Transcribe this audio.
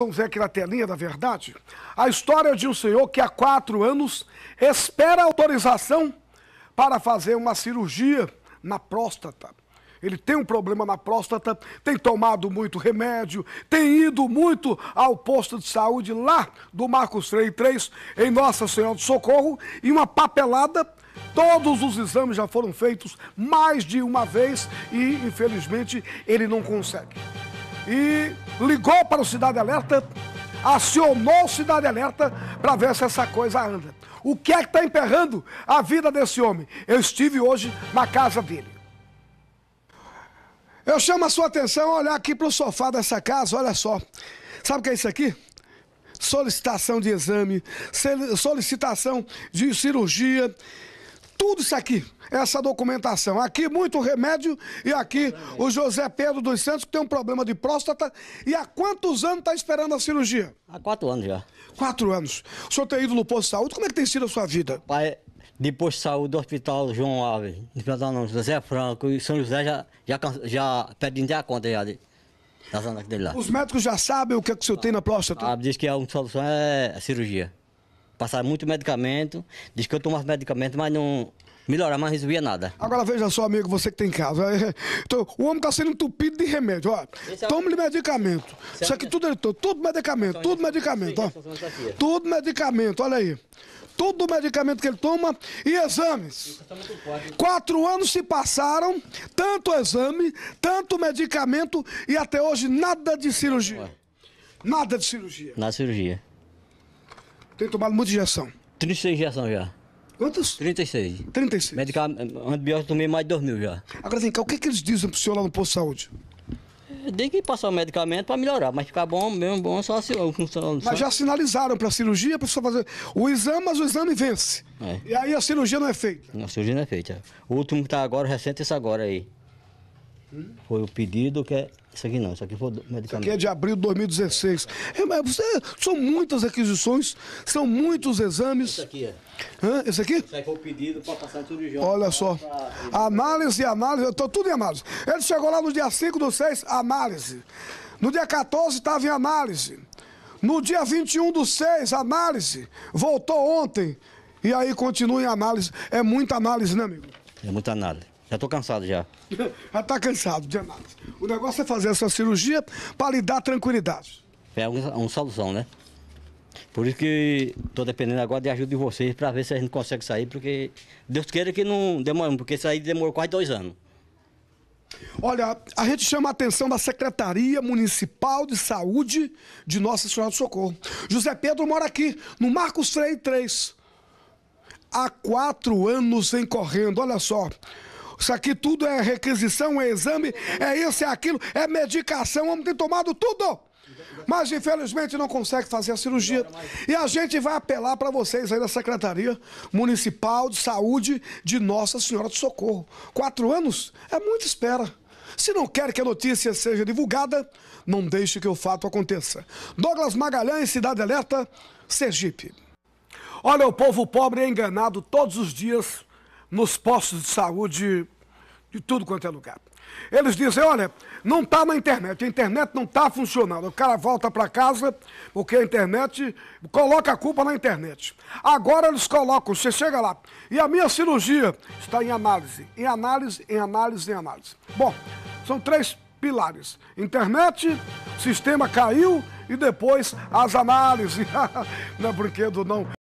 Vamos ver aqui na telinha da verdade. A história de um senhor que há quatro anos espera autorização para fazer uma cirurgia na próstata. Ele tem um problema na próstata, tem tomado muito remédio, tem ido muito ao posto de saúde lá do Marcos 33 3, em Nossa Senhora do Socorro, e uma papelada. Todos os exames já foram feitos mais de uma vez e, infelizmente, ele não consegue e ligou para o Cidade Alerta, acionou o Cidade Alerta para ver se essa coisa anda. O que é que está emperrando a vida desse homem? Eu estive hoje na casa dele. Eu chamo a sua atenção olhar aqui para o sofá dessa casa, olha só. Sabe o que é isso aqui? Solicitação de exame, solicitação de cirurgia, tudo isso aqui, essa documentação. Aqui muito remédio e aqui o José Pedro dos Santos que tem um problema de próstata e há quantos anos está esperando a cirurgia? Há quatro anos já. Quatro anos. O senhor tem ido no posto de saúde, como é que tem sido a sua vida? Pai, de posto de saúde do hospital João Alves, hospital não, José Franco e São José já, já, já pedindo a conta já de, dele lá. Os médicos já sabem o que, é que o senhor tem na próstata? Ah, diz que é a única solução é a cirurgia passar muito medicamento. Diz que eu tomava medicamento, mas não melhorar, mas resolvia nada. Agora veja só, amigo, você que tem em casa. Então, o homem está sendo entupido de remédio, é toma Tome-lhe medicamento. É isso, Isso aqui tudo ele toma tudo medicamento, tudo medicamento, ó. Tudo medicamento, olha aí. Tudo medicamento que ele toma e exames. Tá Quatro anos se passaram, tanto exame, tanto medicamento e até hoje nada de cirurgia. Nada de cirurgia. Na cirurgia. Tem tomado muita injeção? 36 injeções já. Quantos? 36. 36. Medicamento, antibiótico tomei mais de 2 mil já. Agora vem cá, o que, é que eles dizem pro senhor lá no posto de saúde? Tem que passar o medicamento para melhorar, mas ficar bom, mesmo bom, é só se assim, o funcionário. Mas já sinalizaram para a cirurgia, para só fazer o exame, mas o exame vence. É. E aí a cirurgia não é feita. Não, a cirurgia não é feita. O último que está agora, recente, esse agora aí. Foi o pedido que é. Isso aqui não, isso aqui foi medicamento. Isso aqui é de abril de 2016. É, mas você, são muitas requisições, são muitos exames. Isso aqui é. Hã? Esse aqui? Isso aqui foi o pedido para passar tudo junto. Olha só. Pra... Análise, análise, eu estou tudo em análise. Ele chegou lá no dia 5 do 6, análise. No dia 14 estava em análise. No dia 21 do 6, análise. Voltou ontem. E aí continua em análise. É muita análise, né, amigo? É muita análise. Já tô cansado já. já tá cansado de nada. O negócio é fazer essa cirurgia para lhe dar tranquilidade. É uma, uma solução, né? Por isso que estou dependendo agora de ajuda de vocês para ver se a gente consegue sair, porque Deus queira que não demore, porque isso aí demorou quase dois anos. Olha, a gente chama a atenção da Secretaria Municipal de Saúde de Nossa Senhora do Socorro. José Pedro mora aqui, no Marcos Freire 3. Há quatro anos vem correndo, olha só. Isso aqui tudo é requisição, é exame, é isso, é aquilo, é medicação. O homem tem tomado tudo. Mas infelizmente não consegue fazer a cirurgia. E a gente vai apelar para vocês aí da Secretaria Municipal de Saúde de Nossa Senhora do Socorro. Quatro anos é muita espera. Se não quer que a notícia seja divulgada, não deixe que o fato aconteça. Douglas Magalhães, Cidade Alerta, Sergipe. Olha, o povo pobre é enganado todos os dias nos postos de saúde de tudo quanto é lugar. Eles dizem, olha, não está na internet, a internet não está funcionando. O cara volta para casa porque a internet coloca a culpa na internet. Agora eles colocam, você chega lá, e a minha cirurgia está em análise, em análise, em análise, em análise. Bom, são três pilares. Internet, sistema caiu e depois as análises. não é brinquedo não.